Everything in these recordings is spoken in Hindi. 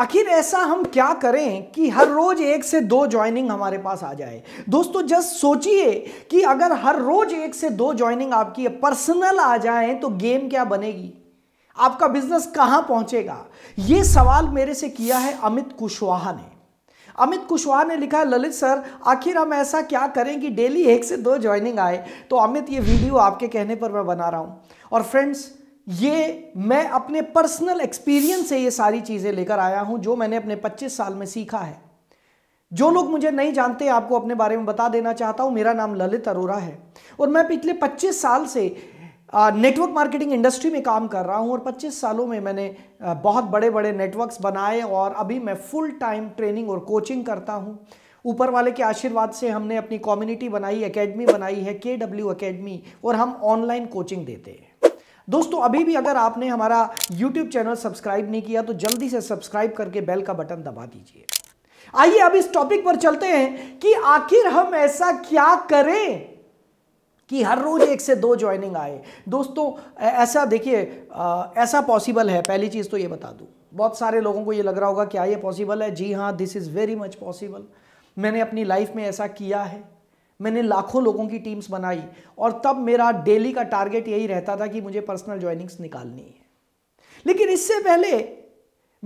आखिर ऐसा हम क्या करें कि हर रोज एक से दो ज्वाइनिंग हमारे पास आ जाए दोस्तों जस्ट सोचिए कि अगर हर रोज एक से दो ज्वाइनिंग आपकी पर्सनल आ जाए तो गेम क्या बनेगी आपका बिजनेस कहां पहुंचेगा यह सवाल मेरे से किया है अमित कुशवाहा ने अमित कुशवाहा ने लिखा ललित सर आखिर हम ऐसा क्या करें कि डेली एक से दो ज्वाइनिंग आए तो अमित ये वीडियो आपके कहने पर मैं बना रहा हूं और फ्रेंड्स ये मैं अपने पर्सनल एक्सपीरियंस से ये सारी चीज़ें लेकर आया हूँ जो मैंने अपने 25 साल में सीखा है जो लोग मुझे नहीं जानते आपको अपने बारे में बता देना चाहता हूँ मेरा नाम ललित अरोरा है और मैं पिछले 25 साल से नेटवर्क मार्केटिंग इंडस्ट्री में काम कर रहा हूँ और 25 सालों में मैंने बहुत बड़े बड़े नेटवर्क्स बनाए और अभी मैं फुल टाइम ट्रेनिंग और कोचिंग करता हूँ ऊपर वाले के आशीर्वाद से हमने अपनी कम्युनिटी बनाई एकेडमी बनाई है के डब्ल्यू और हम ऑनलाइन कोचिंग देते हैं दोस्तों अभी भी अगर आपने हमारा यूट्यूब चैनल सब्सक्राइब नहीं किया तो जल्दी से सब्सक्राइब करके बेल का बटन दबा दीजिए आइए अब इस टॉपिक पर चलते हैं कि आखिर हम ऐसा क्या करें कि हर रोज एक से दो ज्वाइनिंग आए दोस्तों ऐसा देखिए ऐसा पॉसिबल है पहली चीज़ तो ये बता दूं बहुत सारे लोगों को ये लग रहा होगा क्या ये पॉसिबल है जी हाँ this is very much possible मैंने अपनी लाइफ में ऐसा किया है मैंने लाखों लोगों की टीम्स बनाई और तब मेरा डेली का टारगेट यही रहता था कि मुझे पर्सनल ज्वाइनिंग्स निकालनी है लेकिन इससे पहले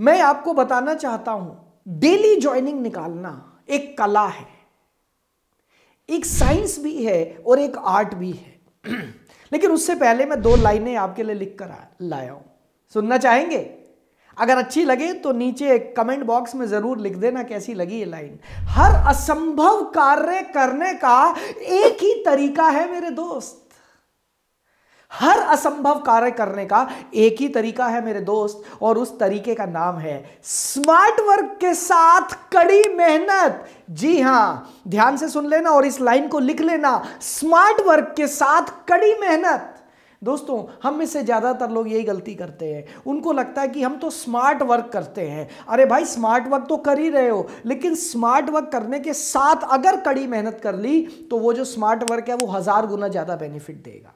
मैं आपको बताना चाहता हूं डेली ज्वाइनिंग निकालना एक कला है एक साइंस भी है और एक आर्ट भी है लेकिन उससे पहले मैं दो लाइनें आपके लिए लिख कर लाया हूं सुनना चाहेंगे अगर अच्छी लगे तो नीचे कमेंट बॉक्स में जरूर लिख देना कैसी लगी ये लाइन हर असंभव कार्य करने का एक ही तरीका है मेरे दोस्त हर असंभव कार्य करने का एक ही तरीका है मेरे दोस्त और उस तरीके का नाम है स्मार्ट वर्क के साथ कड़ी मेहनत जी हां ध्यान से सुन लेना और इस लाइन को लिख लेना स्मार्ट वर्क के साथ कड़ी मेहनत दोस्तों हम में से ज़्यादातर लोग यही गलती करते हैं उनको लगता है कि हम तो स्मार्ट वर्क करते हैं अरे भाई स्मार्ट वर्क तो कर ही रहे हो लेकिन स्मार्ट वर्क करने के साथ अगर कड़ी मेहनत कर ली तो वो जो स्मार्ट वर्क है वो हज़ार गुना ज़्यादा बेनिफिट देगा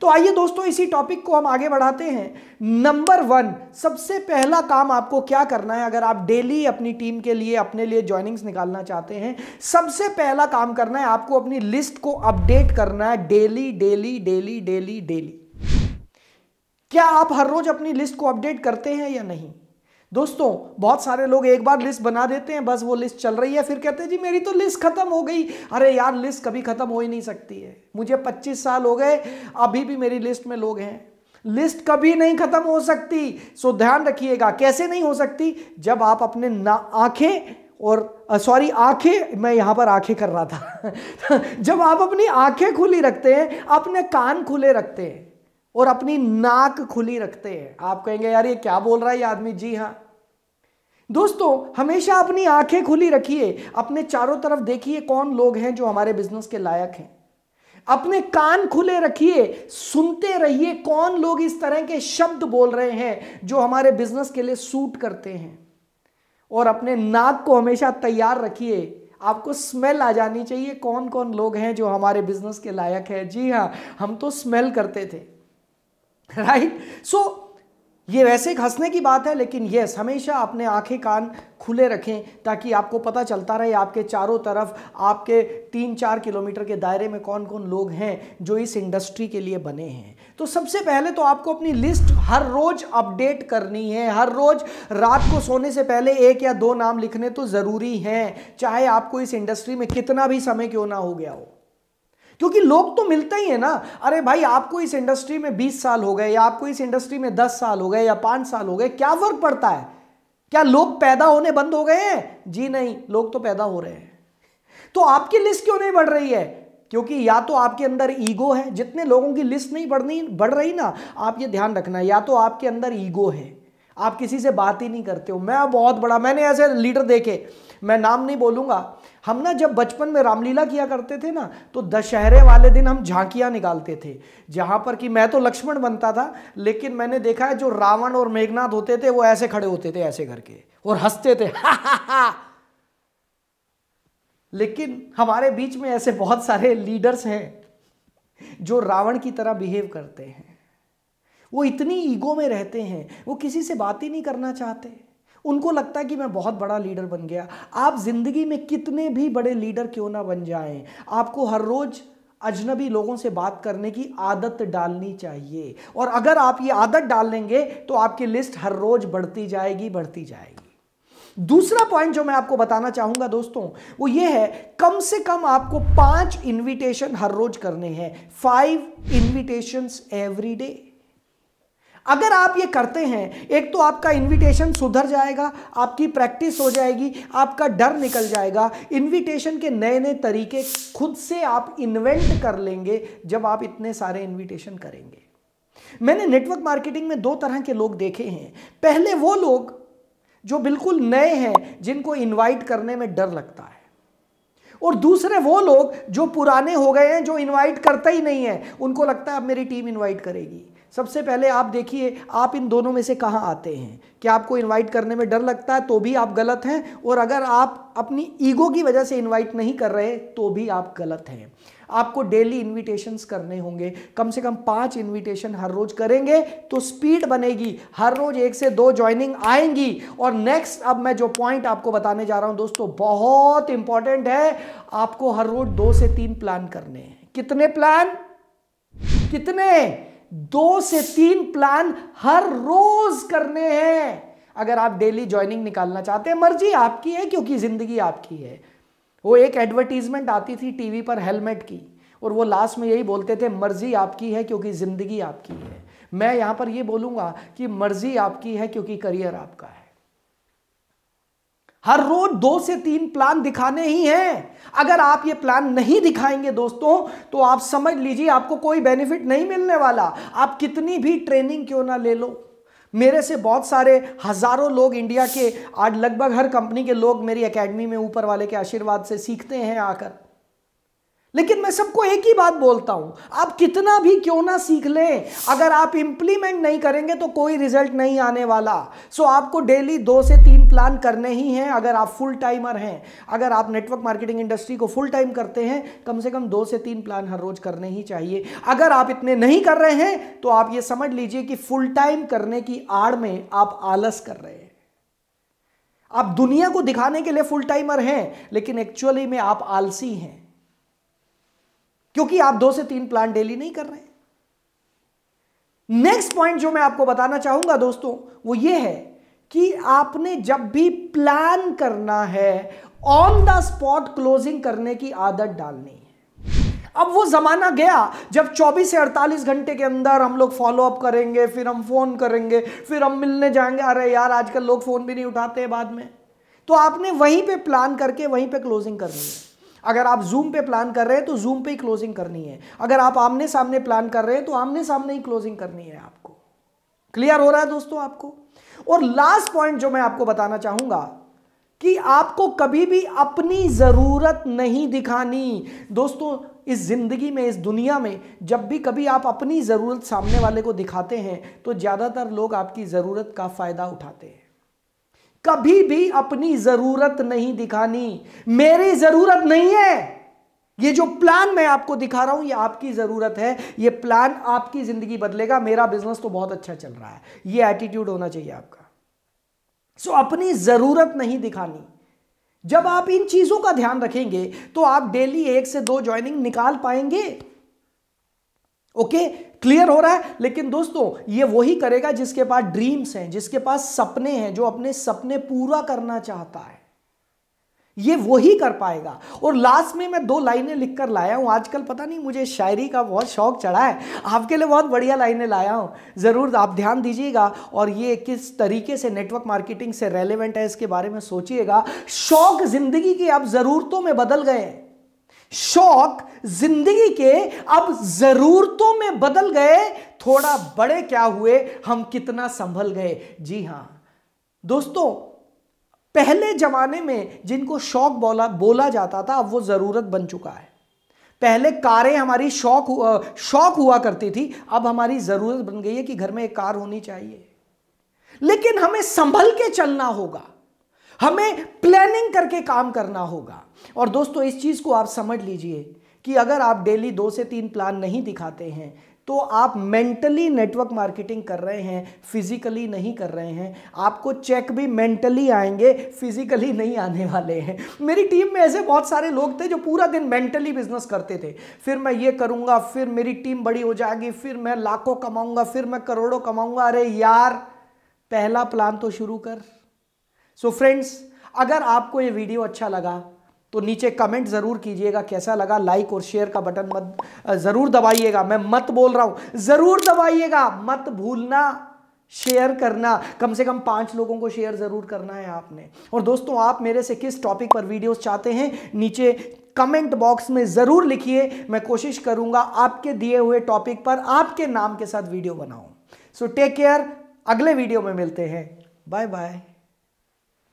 तो आइए दोस्तों इसी टॉपिक को हम आगे बढ़ाते हैं नंबर वन सबसे पहला काम आपको क्या करना है अगर आप डेली अपनी टीम के लिए अपने लिए ज्वाइनिंग्स निकालना चाहते हैं सबसे पहला काम करना है आपको अपनी लिस्ट को अपडेट करना है daily daily daily daily daily क्या आप हर रोज अपनी लिस्ट को अपडेट करते हैं या नहीं दोस्तों बहुत सारे लोग एक बार लिस्ट बना देते हैं बस वो लिस्ट चल रही है फिर कहते हैं जी मेरी तो लिस्ट खत्म हो गई अरे यार लिस्ट कभी खत्म हो ही नहीं सकती है मुझे 25 साल हो गए अभी भी मेरी लिस्ट में लोग हैं लिस्ट कभी नहीं खत्म हो सकती सो ध्यान रखिएगा कैसे नहीं हो सकती जब आप अपने ना आंखें और सॉरी आंखें मैं यहाँ पर आंखें कर रहा था जब आप अपनी आंखें खुली रखते हैं अपने कान खुले रखते हैं और अपनी नाक खुली रखते हैं आप कहेंगे यार ये क्या बोल रहा है ये आदमी जी हाँ दोस्तों हमेशा अपनी आंखें खुली रखिए अपने चारों तरफ देखिए कौन लोग हैं जो हमारे बिजनेस के लायक हैं अपने कान खुले रखिए सुनते रहिए कौन लोग इस तरह के शब्द बोल रहे हैं जो हमारे बिजनेस के लिए सूट करते हैं और अपने नाक को हमेशा तैयार रखिए आपको स्मेल आ जानी चाहिए कौन कौन लोग हैं जो हमारे बिजनेस के लायक है जी हाँ हम तो स्मेल करते थे राइट सो ये वैसे एक हंसने की बात है लेकिन यस हमेशा अपने आंखें कान खुले रखें ताकि आपको पता चलता रहे आपके चारों तरफ आपके तीन चार किलोमीटर के दायरे में कौन कौन लोग हैं जो इस इंडस्ट्री के लिए बने हैं तो सबसे पहले तो आपको अपनी लिस्ट हर रोज़ अपडेट करनी है हर रोज़ रात को सोने से पहले एक या दो नाम लिखने तो ज़रूरी हैं चाहे आपको इस इंडस्ट्री में कितना भी समय क्यों ना हो गया हो क्योंकि लोग तो मिलते ही है ना अरे भाई आपको इस इंडस्ट्री में बीस साल हो गए या आपको इस इंडस्ट्री में दस साल हो गए या पांच साल हो गए क्या फर्क पड़ता है क्या लोग पैदा होने बंद हो गए हैं जी नहीं लोग तो पैदा हो रहे हैं तो आपकी लिस्ट क्यों नहीं बढ़ रही है क्योंकि या तो आपके अंदर ईगो है जितने लोगों की लिस्ट नहीं बढ़नी बढ़ रही ना आप ये ध्यान रखना या तो आपके अंदर ईगो है आप किसी से बात ही नहीं करते हो मैं बहुत बड़ा मैंने ऐसे लीडर देखे मैं नाम नहीं बोलूंगा हम ना जब बचपन में रामलीला किया करते थे ना तो दशहरे वाले दिन हम झांकियां निकालते थे जहां पर कि मैं तो लक्ष्मण बनता था लेकिन मैंने देखा है जो रावण और मेघनाथ होते थे वो ऐसे खड़े होते थे ऐसे करके और हंसते थे लेकिन हमारे बीच में ऐसे बहुत सारे लीडर्स हैं जो रावण की तरह बिहेव करते हैं वो इतनी ईगो में रहते हैं वो किसी से बात ही नहीं करना चाहते उनको लगता है कि मैं बहुत बड़ा लीडर बन गया आप ज़िंदगी में कितने भी बड़े लीडर क्यों ना बन जाएं आपको हर रोज़ अजनबी लोगों से बात करने की आदत डालनी चाहिए और अगर आप ये आदत डाल लेंगे तो आपकी लिस्ट हर रोज़ बढ़ती जाएगी बढ़ती जाएगी दूसरा पॉइंट जो मैं आपको बताना चाहूंगा दोस्तों वो ये है कम से कम आपको पांच इनविटेशन हर रोज करने हैं फाइव इनविटेशंस एवरी डे अगर आप ये करते हैं एक तो आपका इनविटेशन सुधर जाएगा आपकी प्रैक्टिस हो जाएगी आपका डर निकल जाएगा इनविटेशन के नए नए तरीके खुद से आप इन्वेंट कर लेंगे जब आप इतने सारे इनविटेशन करेंगे मैंने नेटवर्क मार्केटिंग में दो तरह के लोग देखे हैं पहले वो लोग जो बिल्कुल नए हैं जिनको इनवाइट करने में डर लगता है और दूसरे वो लोग जो पुराने हो गए हैं जो इनवाइट करता ही नहीं है उनको लगता है अब मेरी टीम इनवाइट करेगी सबसे पहले आप देखिए आप इन दोनों में से कहाँ आते हैं कि आपको इनवाइट करने में डर लगता है तो भी आप गलत हैं और अगर आप अपनी ईगो की वजह से इनवाइट नहीं कर रहे तो भी आप गलत हैं आपको डेली इनविटेशंस करने होंगे कम से कम पांच इनविटेशन हर रोज करेंगे तो स्पीड बनेगी हर रोज एक से दो ज्वाइनिंग आएंगी और नेक्स्ट अब मैं जो पॉइंट आपको बताने जा रहा हूं दोस्तों बहुत इंपॉर्टेंट है आपको हर रोज दो से तीन प्लान करने हैं कितने प्लान कितने दो से तीन प्लान हर रोज करने हैं अगर आप डेली ज्वाइनिंग निकालना चाहते हैं मर्जी आपकी है क्योंकि जिंदगी आपकी है वो एक एडवर्टीजमेंट आती थी टीवी पर हेलमेट की और वो लास्ट में यही बोलते थे मर्जी आपकी है क्योंकि जिंदगी आपकी है मैं यहां पर ये बोलूंगा कि मर्जी आपकी है क्योंकि करियर आपका है हर रोज दो से तीन प्लान दिखाने ही हैं अगर आप ये प्लान नहीं दिखाएंगे दोस्तों तो आप समझ लीजिए आपको कोई बेनिफिट नहीं मिलने वाला आप कितनी भी ट्रेनिंग क्यों ना ले लो मेरे से बहुत सारे हज़ारों लोग इंडिया के आज लगभग हर कंपनी के लोग मेरी एकेडमी में ऊपर वाले के आशीर्वाद से सीखते हैं आकर लेकिन मैं सबको एक ही बात बोलता हूं आप कितना भी क्यों ना सीख लें अगर आप इंप्लीमेंट नहीं करेंगे तो कोई रिजल्ट नहीं आने वाला सो so, आपको डेली दो से तीन प्लान करने ही हैं अगर आप फुल टाइमर हैं अगर आप नेटवर्क मार्केटिंग इंडस्ट्री को फुल टाइम करते हैं कम से कम दो से तीन प्लान हर रोज करने ही चाहिए अगर आप इतने नहीं कर रहे हैं तो आप ये समझ लीजिए कि फुल टाइम करने की आड़ में आप आलस कर रहे हैं आप दुनिया को दिखाने के लिए फुल टाइमर हैं लेकिन एक्चुअली में आप आलसी हैं क्योंकि आप दो से तीन प्लान डेली नहीं कर रहे नेक्स्ट पॉइंट जो मैं आपको बताना चाहूंगा दोस्तों वो ये है कि आपने जब भी प्लान करना है ऑन द स्पॉट क्लोजिंग करने की आदत डालनी है अब वो जमाना गया जब 24 से 48 घंटे के अंदर हम लोग फॉलो अप करेंगे फिर हम फोन करेंगे फिर हम मिलने जाएंगे अरे यार आजकल लोग फोन भी नहीं उठाते हैं बाद में तो आपने वहीं पे प्लान करके वहीं पे क्लोजिंग करनी है अगर आप जूम पे प्लान कर रहे हैं तो जूम पे ही क्लोजिंग करनी है अगर आप आमने सामने प्लान कर रहे हैं तो आमने सामने ही क्लोजिंग करनी है आपको क्लियर हो रहा है दोस्तों आपको और लास्ट पॉइंट जो मैं आपको बताना चाहूंगा कि आपको कभी भी अपनी ज़रूरत नहीं दिखानी दोस्तों इस ज़िंदगी में इस दुनिया में जब भी कभी आप अपनी ज़रूरत सामने वाले को दिखाते हैं तो ज़्यादातर लोग आपकी ज़रूरत का फ़ायदा उठाते हैं कभी भी अपनी जरूरत नहीं दिखानी मेरी जरूरत नहीं है ये जो प्लान मैं आपको दिखा रहा हूं ये आपकी ज़रूरत है ये प्लान आपकी ज़िंदगी बदलेगा मेरा बिजनेस तो बहुत अच्छा चल रहा है ये एटीट्यूड होना चाहिए आपका सो अपनी ज़रूरत नहीं दिखानी जब आप इन चीज़ों का ध्यान रखेंगे तो आप डेली एक से दो ज्वाइनिंग निकाल पाएंगे ओके क्लियर हो रहा है लेकिन दोस्तों ये वही करेगा जिसके पास ड्रीम्स हैं जिसके पास सपने हैं जो अपने सपने पूरा करना चाहता है ये वही कर पाएगा और लास्ट में मैं दो लाइनें लिखकर लाया हूं आजकल पता नहीं मुझे शायरी का बहुत शौक चढ़ा है आपके लिए बहुत बढ़िया लाइनें लाया हूं ज़रूर आप ध्यान दीजिएगा और ये किस तरीके से नेटवर्क मार्केटिंग से रेलेवेंट है इसके बारे में सोचिएगा शौक ज़िंदगी की आप ज़रूरतों में बदल गए हैं शौक जिंदगी के अब जरूरतों में बदल गए थोड़ा बड़े क्या हुए हम कितना संभल गए जी हां दोस्तों पहले जमाने में जिनको शौक बोला बोला जाता था अब वो ज़रूरत बन चुका है पहले कारें हमारी शौक शौक हुआ करती थी अब हमारी ज़रूरत बन गई है कि घर में एक कार होनी चाहिए लेकिन हमें संभल के चलना होगा हमें प्लानिंग करके काम करना होगा और दोस्तों इस चीज़ को आप समझ लीजिए कि अगर आप डेली दो से तीन प्लान नहीं दिखाते हैं तो आप मेंटली नेटवर्क मार्केटिंग कर रहे हैं फिजिकली नहीं कर रहे हैं आपको चेक भी मेंटली आएंगे फिजिकली नहीं आने वाले हैं मेरी टीम में ऐसे बहुत सारे लोग थे जो पूरा दिन मेंटली बिजनेस करते थे फिर मैं ये करूँगा फिर मेरी टीम बड़ी हो जाएगी फिर मैं लाखों कमाऊंगा फिर मैं करोड़ों कमाऊँगा अरे यार पहला प्लान तो शुरू कर सो so फ्रेंड्स अगर आपको ये वीडियो अच्छा लगा तो नीचे कमेंट ज़रूर कीजिएगा कैसा लगा लाइक और शेयर का बटन मत ज़रूर दबाइएगा मैं मत बोल रहा हूं ज़रूर दबाइएगा मत भूलना शेयर करना कम से कम पांच लोगों को शेयर ज़रूर करना है आपने और दोस्तों आप मेरे से किस टॉपिक पर वीडियोस चाहते हैं नीचे कमेंट बॉक्स में ज़रूर लिखिए मैं कोशिश करूंगा आपके दिए हुए टॉपिक पर आपके नाम के साथ वीडियो बनाऊं सो टेक केयर अगले वीडियो में मिलते हैं बाय बाय